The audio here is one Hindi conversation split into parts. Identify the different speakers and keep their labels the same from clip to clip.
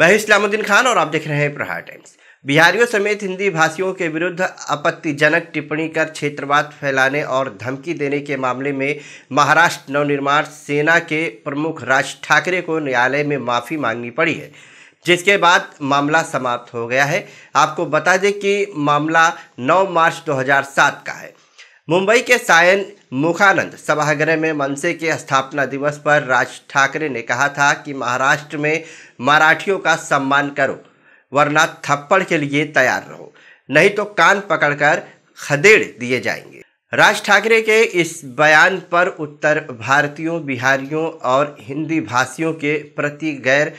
Speaker 1: मैं इस्लामुद्दीन खान और आप देख रहे हैं प्रहार टाइम्स बिहारियों समेत हिंदी भाषियों के विरुद्ध आपत्तिजनक टिप्पणी कर क्षेत्रवाद फैलाने और धमकी देने के मामले में महाराष्ट्र नवनिर्माण सेना के प्रमुख राज ठाकरे को न्यायालय में माफ़ी मांगनी पड़ी है जिसके बाद मामला समाप्त हो गया है आपको बता दें कि मामला 9 मार्च 2007 का है मुंबई के सायन मुखानंद सभागृह में मनसे के स्थापना दिवस पर राज ठाकरे ने कहा था कि महाराष्ट्र में मराठियों का सम्मान करो वरना थप्पड़ के लिए तैयार रहो नहीं तो कान पकड़कर खदेड़ दिए जाएंगे राज ठाकरे के इस बयान पर उत्तर भारतीयों बिहारियों और हिंदी भाषियों के प्रति गैर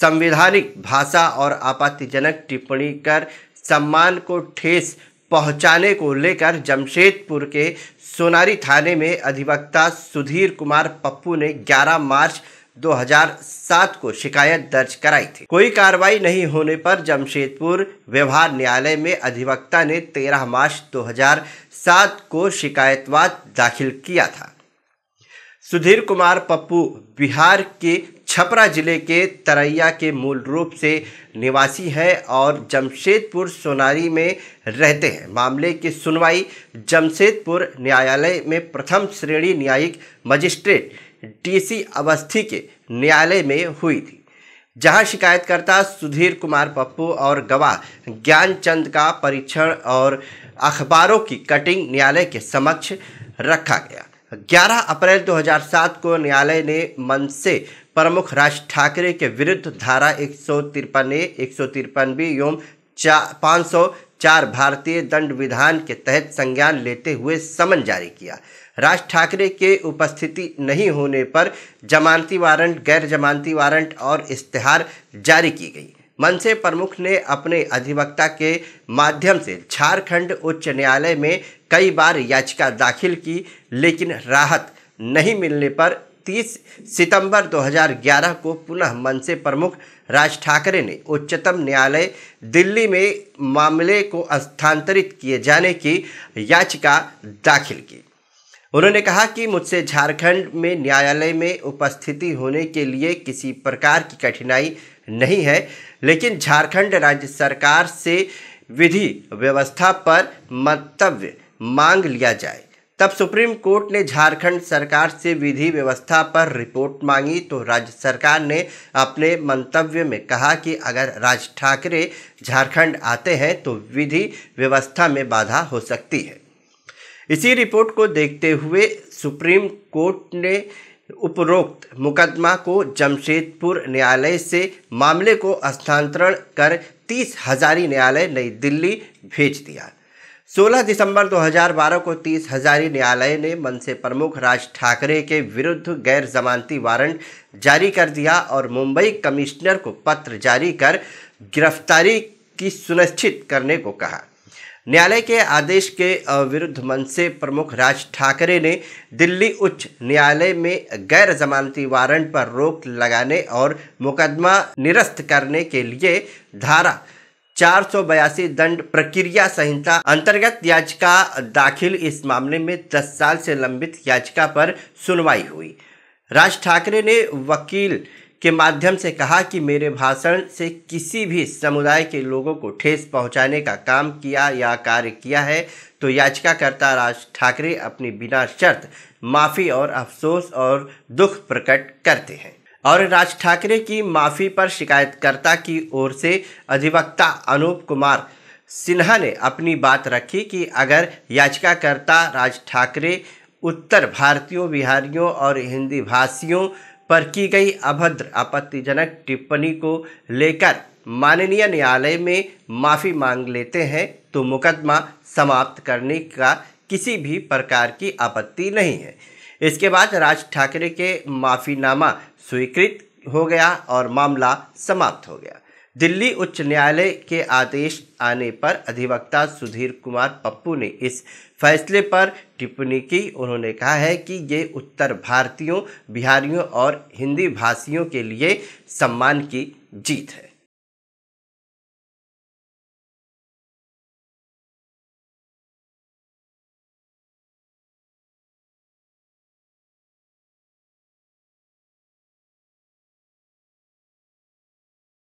Speaker 1: संवैधानिक भाषा और आपत्तिजनक टिप्पणी कर सम्मान को ठेस पहुंचाने को लेकर जमशेदपुर के सोनारी थाने में अधिवक्ता सुधीर कुमार पप्पू ने 11 मार्च 2007 को शिकायत दर्ज कराई थी कोई कार्रवाई नहीं होने पर जमशेदपुर व्यवहार न्यायालय में अधिवक्ता ने 13 मार्च 2007 को शिकायतवाद दाखिल किया था सुधीर कुमार पप्पू बिहार के छपरा ज़िले के तरैया के मूल रूप से निवासी हैं और जमशेदपुर सोनारी में रहते हैं मामले की सुनवाई जमशेदपुर न्यायालय में प्रथम श्रेणी न्यायिक मजिस्ट्रेट डीसी अवस्थी के न्यायालय में हुई थी जहां शिकायतकर्ता सुधीर कुमार पप्पू और गवाह ज्ञानचंद का परीक्षण और अखबारों की कटिंग न्यायालय के समक्ष रखा गया 11 अप्रैल 2007 को न्यायालय ने मनसे प्रमुख राज ठाकरे के विरुद्ध धारा एक सौ तिरपन ए एक सौ बी एवं चा पाँच सौ चार भारतीय दंड विधान के तहत संज्ञान लेते हुए समन जारी किया राज ठाकरे के उपस्थिति नहीं होने पर जमानती वारंट गैर जमानती वारंट और इश्तहार जारी की गई मनसे प्रमुख ने अपने अधिवक्ता के माध्यम से झारखंड उच्च न्यायालय में कई बार याचिका दाखिल की लेकिन राहत नहीं मिलने पर 30 सितंबर 2011 को पुनः मनसे प्रमुख राज ठाकरे ने उच्चतम न्यायालय दिल्ली में मामले को स्थानांतरित किए जाने की याचिका दाखिल की उन्होंने कहा कि मुझसे झारखंड में न्यायालय में उपस्थिति होने के लिए किसी प्रकार की कठिनाई नहीं है लेकिन झारखंड राज्य सरकार से विधि व्यवस्था पर मंतव्य मांग लिया जाए तब सुप्रीम कोर्ट ने झारखंड सरकार से विधि व्यवस्था पर रिपोर्ट मांगी तो राज्य सरकार ने अपने मंतव्य में कहा कि अगर राज ठाकरे झारखंड आते हैं तो विधि व्यवस्था में बाधा हो सकती है इसी रिपोर्ट को देखते हुए सुप्रीम कोर्ट ने उपरोक्त मुकदमा को जमशेदपुर न्यायालय से मामले को स्थानांतरण कर तीस हजारी न्यायालय नई दिल्ली भेज दिया 16 दिसंबर 2012 को तीस हजारी न्यायालय ने मनसे प्रमुख राज ठाकरे के विरुद्ध गैर जमानती वारंट जारी कर दिया और मुंबई कमिश्नर को पत्र जारी कर गिरफ्तारी की सुनिश्चित करने को कहा न्यायालय के आदेश के विरुद्ध मनसे प्रमुख राज ठाकरे ने दिल्ली उच्च न्यायालय में गैर जमानती वारंट पर रोक लगाने और मुकदमा निरस्त करने के लिए धारा चार दंड प्रक्रिया संहिता अंतर्गत याचिका दाखिल इस मामले में 10 साल से लंबित याचिका पर सुनवाई हुई राज ठाकरे ने वकील के माध्यम से कहा कि मेरे भाषण से किसी भी समुदाय के लोगों को ठेस पहुंचाने का काम किया या कार्य किया है तो याचिकाकर्ता राज ठाकरे अपनी बिना शर्त माफ़ी और अफसोस और दुख प्रकट करते हैं और राज ठाकरे की माफ़ी पर शिकायतकर्ता की ओर से अधिवक्ता अनूप कुमार सिन्हा ने अपनी बात रखी कि अगर याचिकाकर्ता राज ठाकरे उत्तर भारतीयों बिहारियों और हिंदी भाषियों पर की गई अभद्र आपत्तिजनक टिप्पणी को लेकर माननीय न्यायालय में माफ़ी मांग लेते हैं तो मुकदमा समाप्त करने का किसी भी प्रकार की आपत्ति नहीं है इसके बाद राज ठाकरे के माफ़ीनामा स्वीकृत हो गया और मामला समाप्त हो गया दिल्ली उच्च न्यायालय के आदेश आने पर अधिवक्ता सुधीर कुमार पप्पू ने इस फैसले पर टिप्पणी की उन्होंने कहा है कि ये उत्तर भारतीयों बिहारियों और हिंदी भाषियों के लिए सम्मान की जीत है